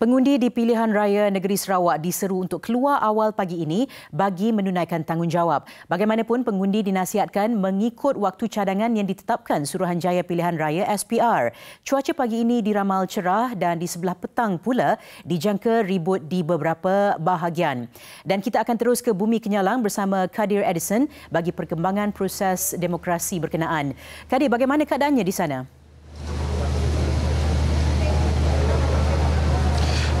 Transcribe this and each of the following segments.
Pengundi di pilihan raya negeri Sarawak diseru untuk keluar awal pagi ini bagi menunaikan tanggungjawab. Bagaimanapun, pengundi dinasihatkan mengikut waktu cadangan yang ditetapkan Suruhanjaya Pilihan Raya SPR. Cuaca pagi ini diramal cerah dan di sebelah petang pula dijangka ribut di beberapa bahagian. Dan kita akan terus ke Bumi Kenyalang bersama Kadir Edison bagi perkembangan proses demokrasi berkenaan. Kadir, bagaimana keadaannya di sana? Sana.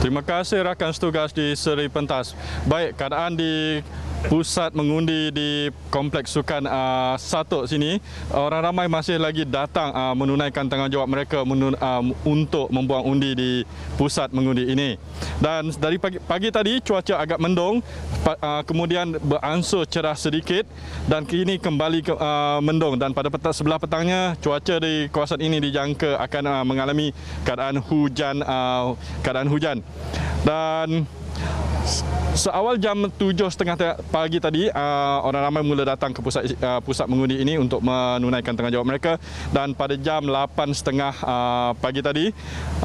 Terima kasih rakan setugas di Seri Pentas. Baik, keadaan di pusat mengundi di kompleks sukan uh, Satok sini orang ramai masih lagi datang uh, menunaikan tanggungjawab mereka menun, uh, untuk membuang undi di pusat mengundi ini dan dari pagi, pagi tadi cuaca agak mendung uh, kemudian beransur cerah sedikit dan kini kembali ke, uh, mendung dan pada petang, sebelah petangnya cuaca di kawasan ini dijangka akan uh, mengalami keadaan hujan uh, keadaan hujan dan Seawal jam tujuh setengah pagi tadi, uh, orang ramai mula datang ke pusat uh, pusat mengundi ini untuk menunaikan tanggungjawab mereka dan pada jam 8.30 uh, pagi tadi,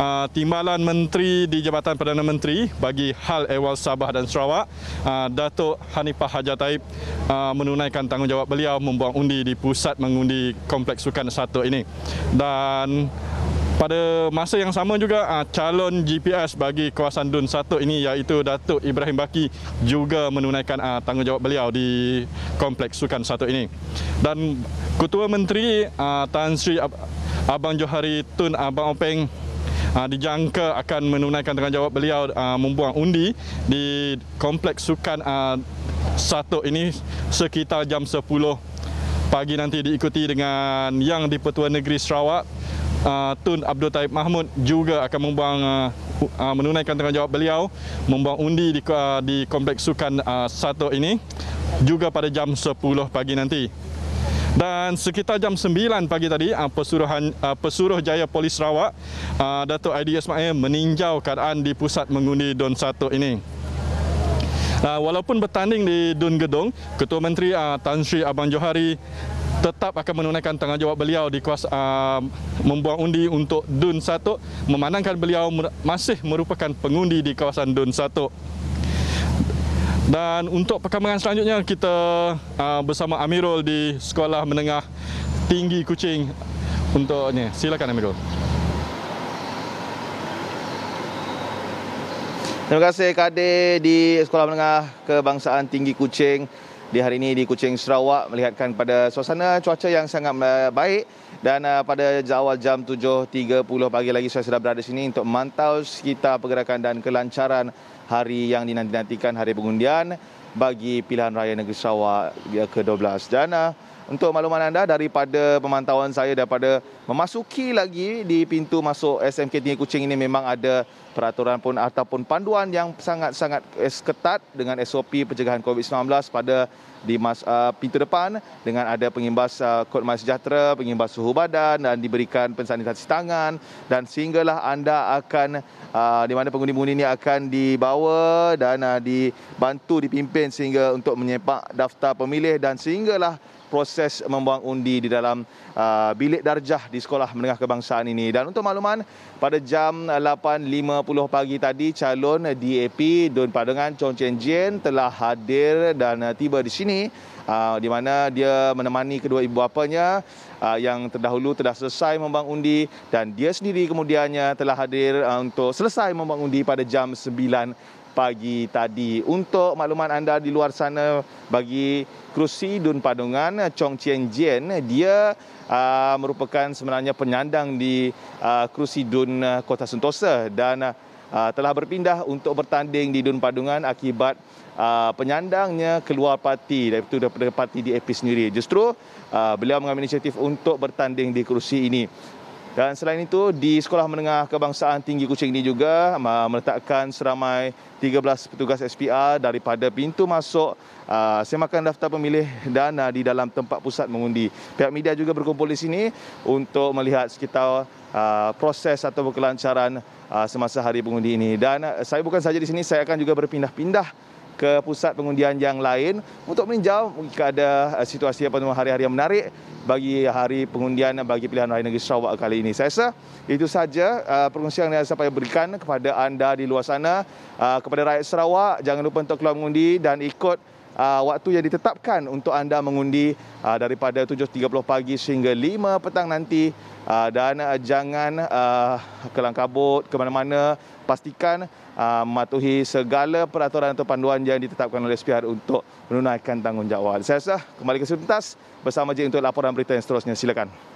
uh, Timbalan Menteri di Jabatan Perdana Menteri bagi hal ehwal Sabah dan Sarawak, uh, Datuk Hanifah Hajar Taib uh, menunaikan tanggungjawab beliau membuang undi di pusat mengundi Kompleks Sukan Satu ini. Dan pada masa yang sama juga ah, calon GPS bagi kawasan Dun 1 ini iaitu Datuk Ibrahim Baki juga menunaikan ah, tanggungjawab beliau di kompleks sukan 1 ini. Dan Ketua Menteri ah, Tan Sri Abang Johari Tun Abang Openg dijangka akan menunaikan tanggungjawab beliau membuang undi di kompleks sukan 1 ini sekitar jam 10 pagi nanti diikuti dengan Yang di Pertuan Negeri Sarawak Ah, Tun Abdul Taib Mahmud juga akan membuang uh, menunaikan tanggungjawab beliau membuang undi di, uh, di kompleks sukan uh, satu ini juga pada jam 10 pagi nanti. Dan sekitar jam 9 pagi tadi, pesuruhan pesuruh jaya polis Sarawak, Datuk ID Ismail meninjau keadaan di pusat mengundi Dun satu ini. walaupun bertanding di Dun Gedung, Ketua Menteri Tan Sri Abang Johari tetap akan menunaikan tanggungjawab beliau di kuasa uh, membuang undi untuk DUN 1 memandangkan beliau masih merupakan pengundi di kawasan DUN 1. Dan untuk perkembangan selanjutnya kita uh, bersama Amirul di Sekolah Menengah Tinggi Kucing untuknya Silakan Amirul. Terima kasih Kadir di Sekolah Menengah Kebangsaan Tinggi Kucing di hari ini di Kuching Sarawak melihatkan pada suasana cuaca yang sangat eh, baik dan eh, pada awal jam 7.30 pagi lagi saya sudah berada di sini untuk memantau sekitar pergerakan dan kelancaran hari yang dinantikan hari pengundian bagi pilihan raya negeri Sarawak eh, ke-12 dan untuk makluman anda daripada pemantauan saya daripada Memasuki lagi di pintu masuk SMK Tinggi Kuching ini memang ada peraturan pun ataupun panduan yang sangat-sangat ketat dengan SOP pencegahan COVID-19 pada di mas, uh, pintu depan dengan ada pengimbas uh, eh, kod mas sejahtera, pengimbas suhu badan dan diberikan pensanitasi tangan dan sehinggalah anda akan uh, di mana pengundi-pengundi ini akan dibawa dan uh, dibantu dipimpin sehingga untuk menyepak daftar pemilih dan sehinggalah proses membuang undi di dalam uh, bilik darjah di Sekolah Menengah Kebangsaan ini. Dan untuk makluman, pada jam 8.50 pagi tadi, calon DAP Dun Padangan Chong Chen Jin telah hadir dan uh, tiba di sini uh, di mana dia menemani kedua ibu bapanya uh, yang terdahulu telah selesai membang undi dan dia sendiri kemudiannya telah hadir untuk selesai membang undi pada jam 9 pagi tadi. Untuk makluman anda di luar sana bagi kerusi Dun Padungan Chong Chien Jien, dia aa, ah, merupakan sebenarnya penyandang di aa, ah, kerusi Dun ah, Kota Sentosa dan aa, telah berpindah untuk bertanding di Dun Padungan akibat Uh, penyandangnya keluar parti daripada, daripada parti DAP sendiri. Justru uh, beliau mengambil inisiatif untuk bertanding di kerusi ini. Dan selain itu di Sekolah Menengah Kebangsaan Tinggi Kucing ini juga meletakkan seramai 13 petugas SPR daripada pintu masuk semakan daftar pemilih dan di dalam tempat pusat mengundi. Pihak media juga berkumpul di sini untuk melihat sekitar proses atau kelancaran semasa hari pengundi ini. Dan saya bukan saja di sini, saya akan juga berpindah-pindah ke pusat pengundian yang lain untuk meninjau jika ada eh, situasi apa nama hari-hari yang menarik bagi hari pengundian bagi pilihan raya negeri Sarawak kali ini. Saya rasa itu saja uh, perkongsian yang saya berikan kepada anda di luar sana uh, kepada rakyat Sarawak jangan lupa untuk keluar mengundi dan ikut uh, waktu yang ditetapkan untuk anda mengundi uh, daripada 7.30 pagi sehingga 5 petang nanti uh, dan uh, jangan uh, kelangkabut ke mana-mana pastikan Uh, mematuhi segala peraturan atau panduan yang ditetapkan oleh SPR untuk menunaikan tanggungjawab. Saya rasa kembali ke sebentar bersama Jin untuk laporan berita yang seterusnya. Silakan.